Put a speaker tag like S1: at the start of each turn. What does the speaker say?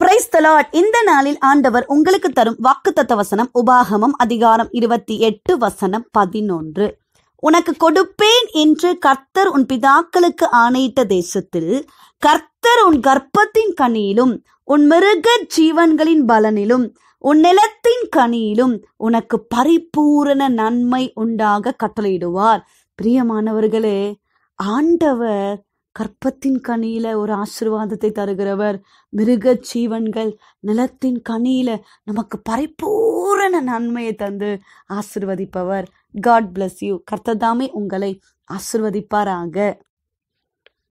S1: price தலாட் இந்த நாளில் ஆண்டவர் உங்களுக்கு தரும் வாக்குத்தத்த வசனம் உபாகமம் அதிகாரம் இருபத்தி எட்டு வசனம் பதினொன்று உனக்கு கொடுப்பேன் என்று கர்த்தர் உன் பிதாக்களுக்கு ஆணையிட்ட தேசத்தில் கர்த்தர் உன் கர்ப்பத்தின் கனியிலும் உன் மிருக ஜீவன்களின் பலனிலும் உன் நிலத்தின் கனியிலும் உனக்கு பரிபூரண நன்மை உண்டாக கட்டளையிடுவார் பிரியமானவர்களே ஆண்டவர் கற்பத்தின் கனியில ஒரு ஆசிர்வாதத்தை தருகிறவர் மிருக ஜீவன்கள் நிலத்தின் கனியில நமக்கு பரிபூரண நன்மையை தந்து ஆசிர்வதிப்பவர் காட் பிளஸ் யூ கர்த்ததாமே உங்களை ஆசிர்வதிப்பாராக